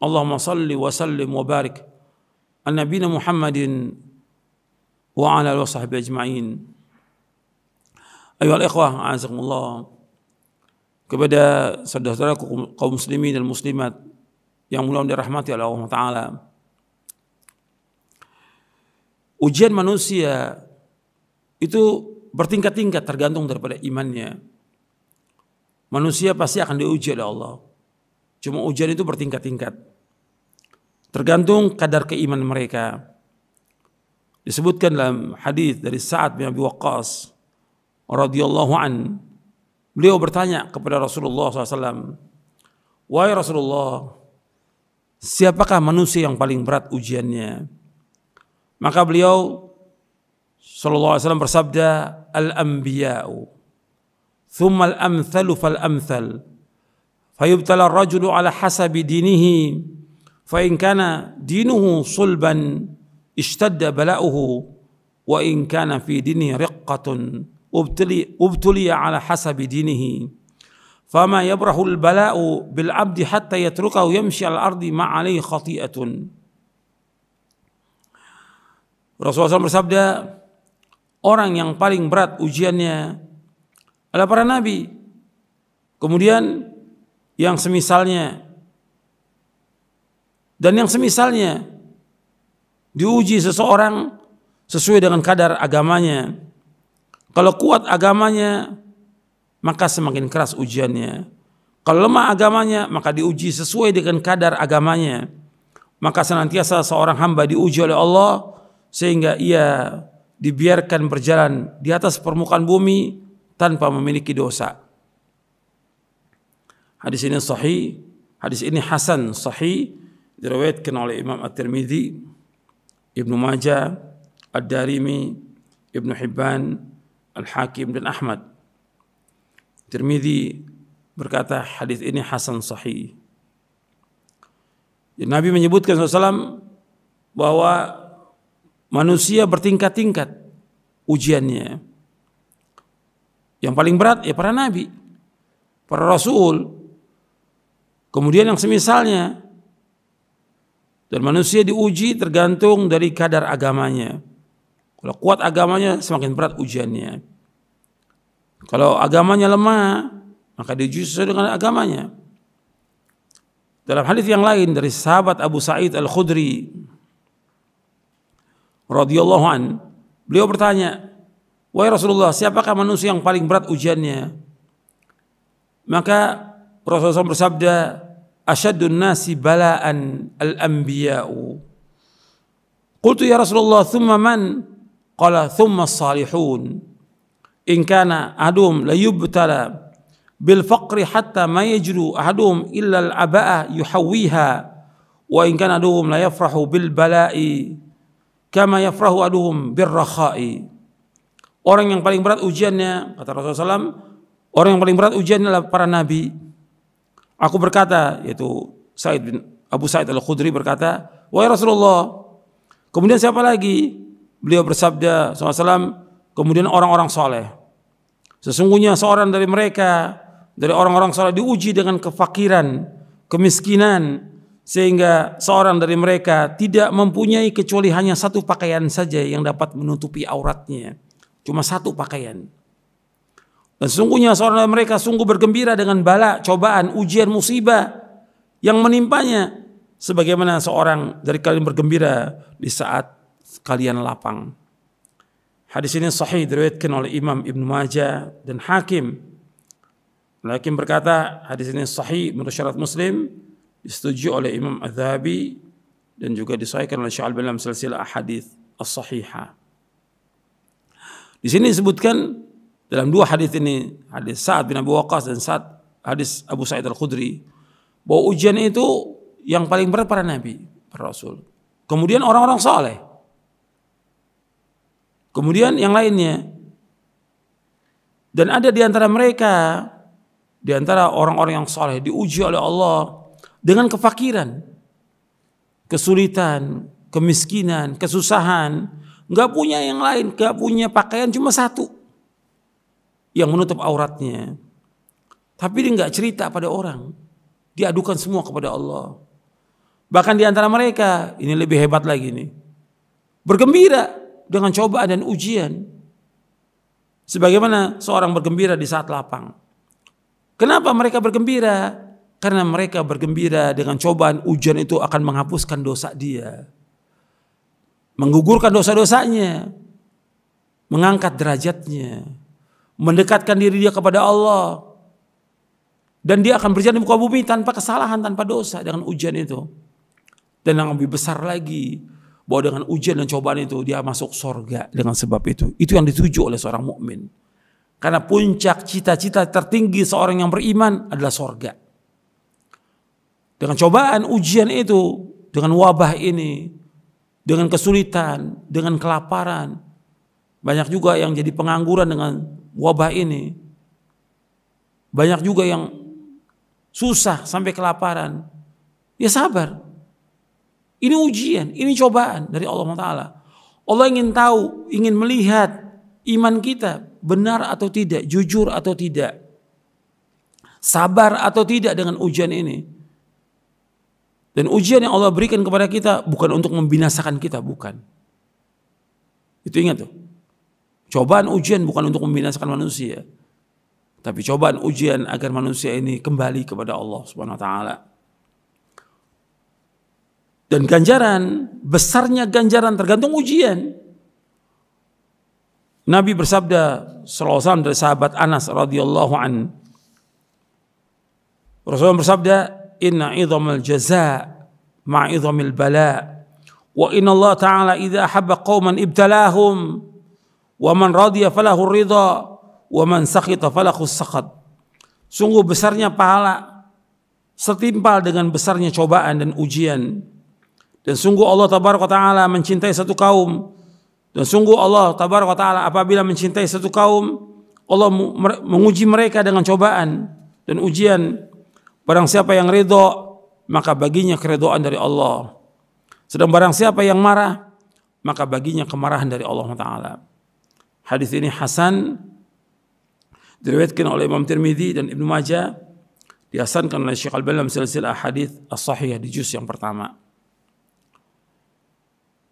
اللهم صل وسلم وبارك على نبينا محمد وعلى اله وصحبه اجمعين ايها الاخوه اعزكم الله kepada saudara-saudara kaum muslimin dan muslimat yang mulia dirahmati oleh Allah taala ujian manusia itu bertingkat-tingkat tergantung daripada imannya manusia pasti akan diuji oleh Allah cuma ujian itu bertingkat-tingkat Tergantung kadar keimanan mereka. Disebutkan dalam hadis dari Sa'ad bin Abi Waqqas radhiyallahu an. Beliau bertanya kepada Rasulullah SAW, Wahai Rasulullah, siapakah manusia yang paling berat ujiannya? Maka beliau Sallallahu Alaihi Wasallam bersabda, Al-Anbiya'u, Thumma al-amthalu fal-amthal, Fayubtala rajulu ala hasabi dinihi, فإن كان دينه صلبا اشتد بلاؤه وإن كان في دينه رقة ابتلي, ابتلي على حسب دينه فما يبرح البلاء بالعبد حتى يتركه يمشي على الأرض ما عليه خطيئة Rasulullah SAW bersabda, orang yang paling berat ujiannya adalah para nabi. Kemudian yang semisalnya dan yang semisalnya diuji seseorang sesuai dengan kadar agamanya. Kalau kuat agamanya, maka semakin keras ujiannya. Kalau lemah agamanya, maka diuji sesuai dengan kadar agamanya. Maka senantiasa seorang hamba diuji oleh Allah sehingga ia dibiarkan berjalan di atas permukaan bumi tanpa memiliki dosa. Hadis ini sahih, hadis ini hasan sahih diriwayatkan oleh Imam At-Tirmidzi, Ibnu Majah, Ad-Darimi, Ibnu Hibban, Al-Hakim dan Ahmad. Tirmidzi berkata hadis ini hasan sahih. Ya, Nabi menyebutkan SAW bahwa manusia bertingkat-tingkat ujiannya. Yang paling berat ya para nabi, para rasul. Kemudian yang semisalnya dan manusia diuji tergantung dari kadar agamanya. Kalau kuat agamanya semakin berat ujiannya. Kalau agamanya lemah, maka diuji sesuai dengan agamanya. Dalam hadis yang lain dari sahabat Abu Sa'id Al-Khudri radhiyallahu an, beliau bertanya, "Wahai Rasulullah, siapakah manusia yang paling berat ujiannya?" Maka Rasulullah SAW bersabda, asyaddun nasi bala'an al-anbiya'u. Qultu ya Rasulullah thumma man? Qala thumma salihun. In kana adum la yubtala bil faqri hatta ma yajru ahadum illa al aba'a yuhawwiha wa in kana aduhum la yafrahu bil bala'i kama yafrahu aduhum bir rakha'i. Orang yang paling berat ujiannya kata Rasulullah wasallam orang yang paling berat ujiannya adalah para nabi Aku berkata, yaitu Said bin Abu Said Al-Khudri berkata, "Wahai Rasulullah." Kemudian siapa lagi? Beliau bersabda SAW, kemudian orang-orang soleh. Sesungguhnya seorang dari mereka, dari orang-orang soleh diuji dengan kefakiran, kemiskinan, sehingga seorang dari mereka tidak mempunyai kecuali hanya satu pakaian saja yang dapat menutupi auratnya. Cuma satu pakaian. Dan sungguhnya seorang mereka sungguh bergembira dengan bala, cobaan, ujian, musibah yang menimpanya. Sebagaimana seorang dari kalian bergembira di saat kalian lapang. Hadis ini sahih diriwayatkan oleh Imam Ibn Majah dan Hakim. Hakim berkata hadis ini sahih menurut syarat Muslim disetujui oleh Imam Az-Zahabi dan juga disahihkan oleh Syaikhul dalam silsilah hadis as-sahihah. Di sini disebutkan dalam dua hadis ini, hadis Sa'ad bin Abu Waqqas dan Sa'ad hadis Abu Sa'id Al-Khudri, bahwa ujian itu yang paling berat para nabi, para rasul. Kemudian orang-orang soleh. Kemudian yang lainnya. Dan ada di antara mereka, di antara orang-orang yang soleh diuji oleh Allah dengan kefakiran, kesulitan, kemiskinan, kesusahan, nggak punya yang lain, nggak punya pakaian cuma satu yang menutup auratnya. Tapi dia nggak cerita pada orang. diadukan semua kepada Allah. Bahkan di antara mereka, ini lebih hebat lagi nih. Bergembira dengan cobaan dan ujian. Sebagaimana seorang bergembira di saat lapang. Kenapa mereka bergembira? Karena mereka bergembira dengan cobaan ujian itu akan menghapuskan dosa dia. Menggugurkan dosa-dosanya. Mengangkat derajatnya mendekatkan diri dia kepada Allah dan dia akan berjalan di muka bumi tanpa kesalahan, tanpa dosa dengan ujian itu. Dan yang lebih besar lagi, bahwa dengan ujian dan cobaan itu dia masuk surga dengan sebab itu. Itu yang dituju oleh seorang mukmin. Karena puncak cita-cita tertinggi seorang yang beriman adalah surga. Dengan cobaan ujian itu, dengan wabah ini, dengan kesulitan, dengan kelaparan, banyak juga yang jadi pengangguran dengan wabah ini. Banyak juga yang susah sampai kelaparan. Ya sabar. Ini ujian, ini cobaan dari Allah Taala. Allah ingin tahu, ingin melihat iman kita benar atau tidak, jujur atau tidak. Sabar atau tidak dengan ujian ini. Dan ujian yang Allah berikan kepada kita bukan untuk membinasakan kita, bukan. Itu ingat tuh. Cobaan ujian bukan untuk membinasakan manusia. Tapi cobaan ujian agar manusia ini kembali kepada Allah Subhanahu wa taala. Dan ganjaran, besarnya ganjaran tergantung ujian. Nabi bersabda sallallahu dari sahabat Anas radhiyallahu an. Rasulullah bersabda, "Inna idhamal jazaa ma'idhamil bala." Wa inna Allah Ta'ala idha habba qawman ibtalahum Waman radia radiya falahu ridha Waman sakhita falahu sakhat. Sungguh besarnya pahala setimpal dengan besarnya cobaan dan ujian. Dan sungguh Allah tabaraka taala mencintai satu kaum dan sungguh Allah tabaraka taala apabila mencintai satu kaum Allah menguji mereka dengan cobaan dan ujian. Barang siapa yang ridho maka baginya keridoan dari Allah. Sedang barang siapa yang marah maka baginya kemarahan dari Allah taala. Hadis ini hasan diriwayatkan oleh Imam Tirmidzi dan Ibnu Majah dihasankan oleh Syekh Al-Albani dalam silsilah hadis as-sahih di juz yang pertama.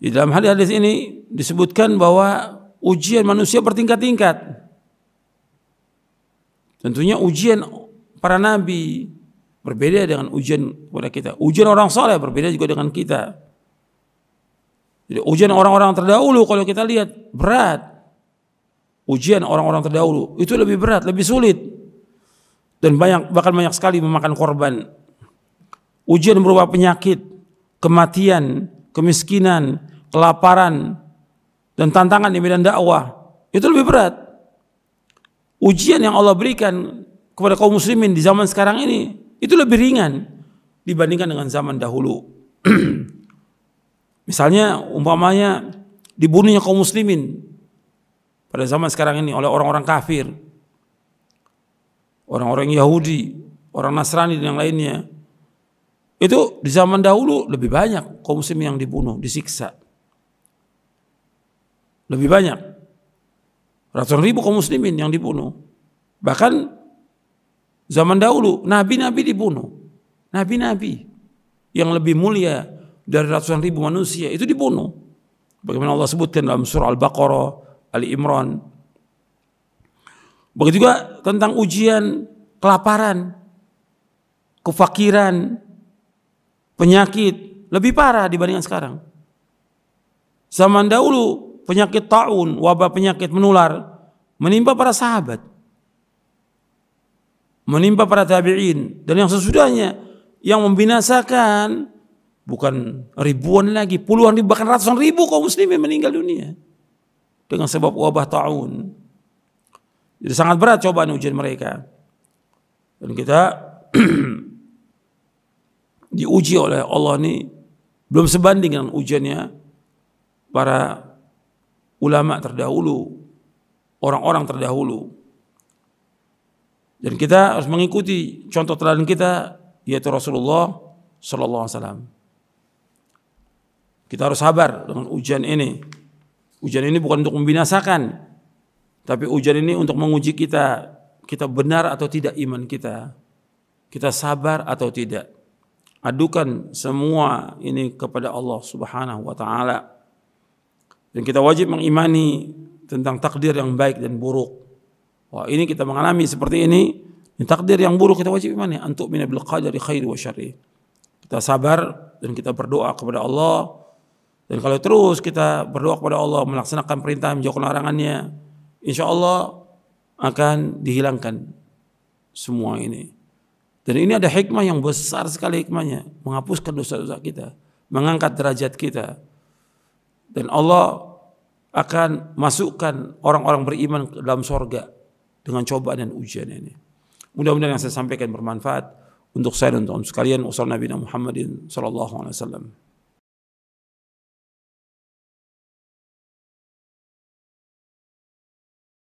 Di dalam hadis-hadis ini disebutkan bahwa ujian manusia bertingkat-tingkat. Tentunya ujian para nabi berbeda dengan ujian kepada kita. Ujian orang soleh berbeda juga dengan kita. Jadi ujian orang-orang terdahulu kalau kita lihat berat ujian orang-orang terdahulu itu lebih berat, lebih sulit dan banyak bahkan banyak sekali memakan korban. Ujian berupa penyakit, kematian, kemiskinan, kelaparan dan tantangan di medan dakwah itu lebih berat. Ujian yang Allah berikan kepada kaum muslimin di zaman sekarang ini itu lebih ringan dibandingkan dengan zaman dahulu. Misalnya umpamanya dibunuhnya kaum muslimin pada zaman sekarang ini oleh orang-orang kafir, orang-orang Yahudi, orang Nasrani dan yang lainnya. Itu di zaman dahulu lebih banyak kaum muslim yang dibunuh, disiksa. Lebih banyak. Ratusan ribu kaum muslimin yang dibunuh. Bahkan zaman dahulu nabi-nabi dibunuh. Nabi-nabi yang lebih mulia dari ratusan ribu manusia itu dibunuh. Bagaimana Allah sebutkan dalam surah Al-Baqarah Ali Imran. Begitu juga tentang ujian kelaparan, kefakiran, penyakit lebih parah dibandingkan sekarang. Zaman dahulu penyakit taun, wabah penyakit menular menimpa para sahabat. Menimpa para tabi'in dan yang sesudahnya yang membinasakan bukan ribuan lagi, puluhan ribu bahkan ratusan ribu kaum muslimin meninggal dunia dengan sebab wabah ta'un. Jadi sangat berat cobaan ujian mereka. Dan kita diuji oleh Allah ini belum sebanding dengan ujiannya para ulama terdahulu, orang-orang terdahulu. Dan kita harus mengikuti contoh teladan kita yaitu Rasulullah sallallahu alaihi wasallam. Kita harus sabar dengan ujian ini. Ujian ini bukan untuk membinasakan, tapi ujian ini untuk menguji kita, kita benar atau tidak iman kita, kita sabar atau tidak. Adukan semua ini kepada Allah Subhanahu wa taala. Dan kita wajib mengimani tentang takdir yang baik dan buruk. Wah, ini kita mengalami seperti ini, ini takdir yang buruk kita wajib imani antuk min bil qadari khairi wa syarri. Kita sabar dan kita berdoa kepada Allah dan kalau terus kita berdoa kepada Allah melaksanakan perintah menjauhkan larangannya, insya Allah akan dihilangkan semua ini. Dan ini ada hikmah yang besar sekali hikmahnya, menghapuskan dosa-dosa kita, mengangkat derajat kita. Dan Allah akan masukkan orang-orang beriman ke dalam sorga dengan cobaan dan ujian ini. Mudah-mudahan yang saya sampaikan bermanfaat untuk saya dan untuk sekalian. Wassalamualaikum Alaihi Wasallam.